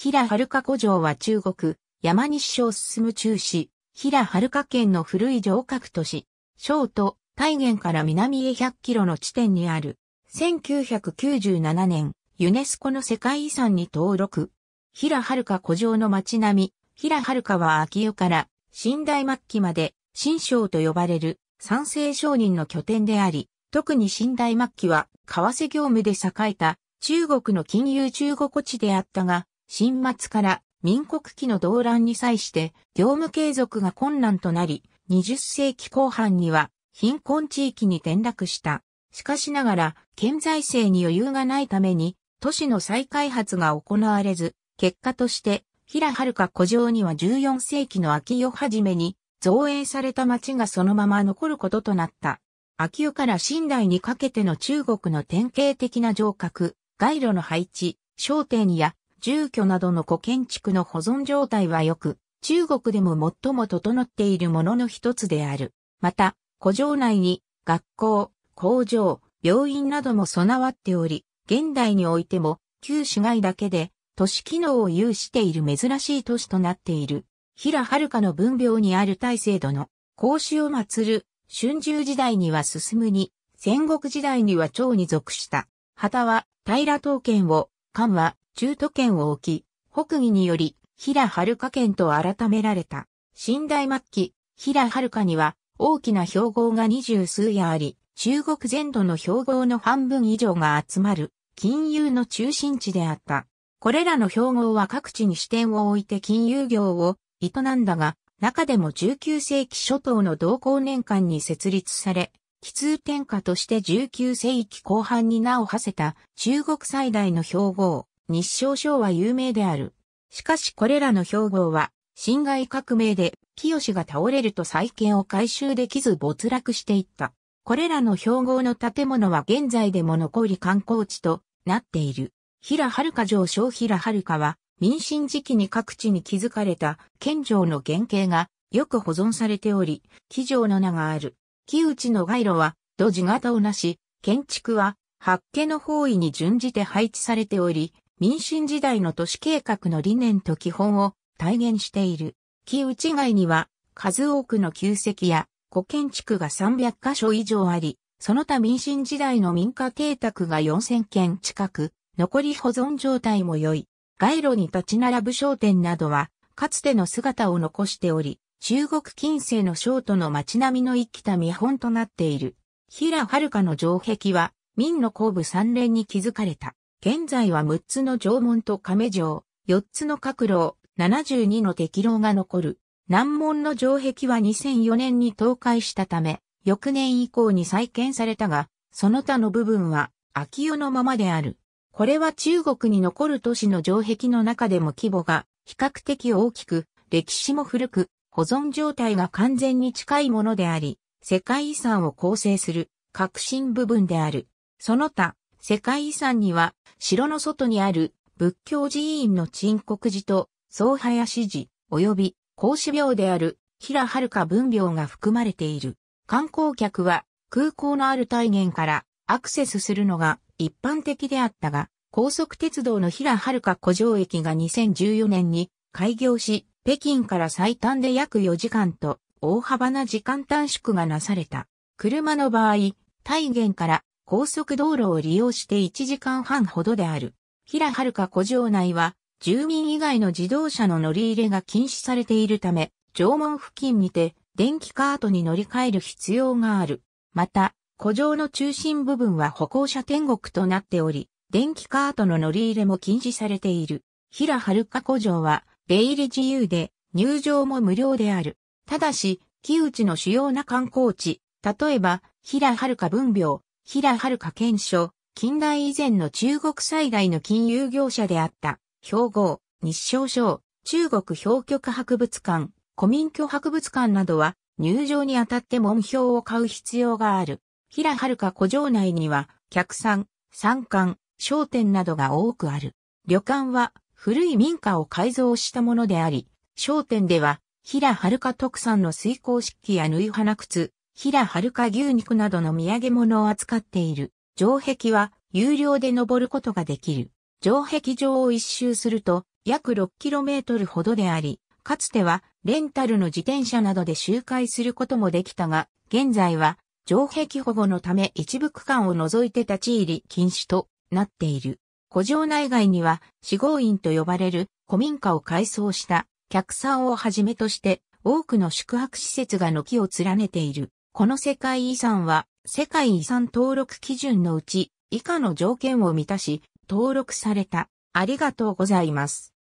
平遥古城は中国、山西省進む中市、平遥県の古い城郭都市、省都、大元から南へ100キロの地点にある、1997年、ユネスコの世界遺産に登録。平遥古城の街並み、平遥は秋湯から、新代末期まで、新省と呼ばれる、三世商人の拠点であり、特に新代末期は、為替業務で栄えた、中国の金融中国地であったが、新末から民国期の動乱に際して業務継続が困難となり、20世紀後半には貧困地域に転落した。しかしながら、県財政に余裕がないために、都市の再開発が行われず、結果として、平遥古城には14世紀の秋をはじめに、造営された町がそのまま残ることとなった。秋代から新代にかけての中国の典型的な城郭、街路の配置、商店や住居などの古建築の保存状態は良く、中国でも最も整っているものの一つである。また、古城内に学校、工場、病院なども備わっており、現代においても旧市街だけで都市機能を有している珍しい都市となっている。平遥の分廟にある大制度の孔子を祀る春秋時代には進むに、戦国時代には長に属した。旗は平刀剣を、漢は中都県を置き、北義により、平遥県と改められた。新代末期、平遥には大きな標号が二十数夜あり、中国全土の標号の半分以上が集まる、金融の中心地であった。これらの標号は各地に支店を置いて金融業を営んだが、中でも19世紀初頭の同行年間に設立され、奇通天下として19世紀後半に名を馳せた中国最大の標号、日照章は有名である。しかしこれらの標語は、侵害革命で、清が倒れると再建を回収できず没落していった。これらの標語の建物は現在でも残り観光地となっている。平遥城小平遥は、民進時期に各地に築かれた県城の原型がよく保存されており、木城の名がある。木内の街路は、土地型をなし、建築は、八家の方位に準じて配置されており、民進時代の都市計画の理念と基本を体現している。木内外には数多くの旧跡や古建築が300箇所以上あり、その他民進時代の民家邸宅が4000件近く、残り保存状態も良い。街路に立ち並ぶ商店などは、かつての姿を残しており、中国近世の商都の街並みの生きた見本となっている。平遥の城壁は、明の後部三連に築かれた。現在は6つの城門と亀城、4つの閣楼、72の敵楼が残る。南門の城壁は2004年に倒壊したため、翌年以降に再建されたが、その他の部分は秋きのままである。これは中国に残る都市の城壁の中でも規模が比較的大きく、歴史も古く、保存状態が完全に近いものであり、世界遺産を構成する革新部分である。その他、世界遺産には、城の外にある仏教寺院の鎮国寺と、総林寺、及び、孔子廟である、平遥文廟が含まれている。観光客は、空港のある大原からアクセスするのが一般的であったが、高速鉄道の平遥古城駅が2014年に開業し、北京から最短で約4時間と大幅な時間短縮がなされた。車の場合、大原から高速道路を利用して1時間半ほどである。平遥古城内は、住民以外の自動車の乗り入れが禁止されているため、城門付近にて、電気カートに乗り換える必要がある。また、古城の中心部分は歩行者天国となっており、電気カートの乗り入れも禁止されている。平遥古城は、出入り自由で、入場も無料である。ただし、木内の主要な観光地、例えば、平遥文廟、平遥県書、近代以前の中国最大の金融業者であった、兵庫、日照省、中国氷局博物館、古民居博物館などは、入場にあたって門票を買う必要がある。平遥古城内には、客産、参観、商店などが多くある。旅館は、古い民家を改造したものであり、商店では、平遥特産の水耕漆器や縫い花靴、平遥牛肉などの土産物を扱っている。城壁は有料で登ることができる。城壁場を一周すると約 6km ほどであり、かつてはレンタルの自転車などで周回することもできたが、現在は城壁保護のため一部区間を除いて立ち入り禁止となっている。古城内外には、四合院と呼ばれる古民家を改装した客さんをはじめとして多くの宿泊施設が軒を連ねている。この世界遺産は世界遺産登録基準のうち以下の条件を満たし登録された。ありがとうございます。